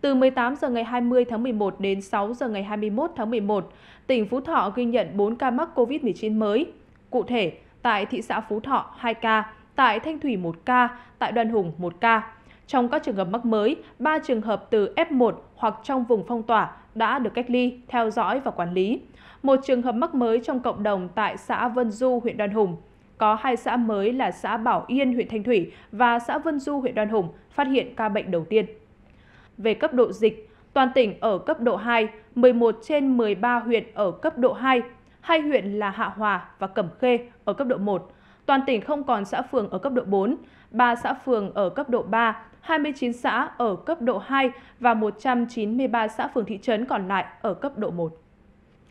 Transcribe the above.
Từ 18 giờ ngày 20 tháng 11 đến 6 giờ ngày 21 tháng 11, tỉnh Phú Thọ ghi nhận 4 ca mắc COVID-19 mới. Cụ thể, tại thị xã Phú Thọ 2 ca, tại Thanh Thủy 1 ca, tại Đoàn Hùng 1 ca. Trong các trường hợp mắc mới, 3 trường hợp từ F1 hoặc trong vùng phong tỏa đã được cách ly, theo dõi và quản lý. Một trường hợp mắc mới trong cộng đồng tại xã Vân Du, huyện Đoàn Hùng. Có hai xã mới là xã Bảo Yên, huyện Thanh Thủy và xã Vân Du, huyện Đoàn Hùng phát hiện ca bệnh đầu tiên về cấp độ dịch, toàn tỉnh ở cấp độ 2, 11 trên 13 huyện ở cấp độ 2, hai huyện là Hạ Hòa và Cẩm Khê ở cấp độ 1. Toàn tỉnh không còn xã phường ở cấp độ 4, 3 xã phường ở cấp độ 3, 29 xã ở cấp độ 2 và 193 xã phường thị trấn còn lại ở cấp độ 1.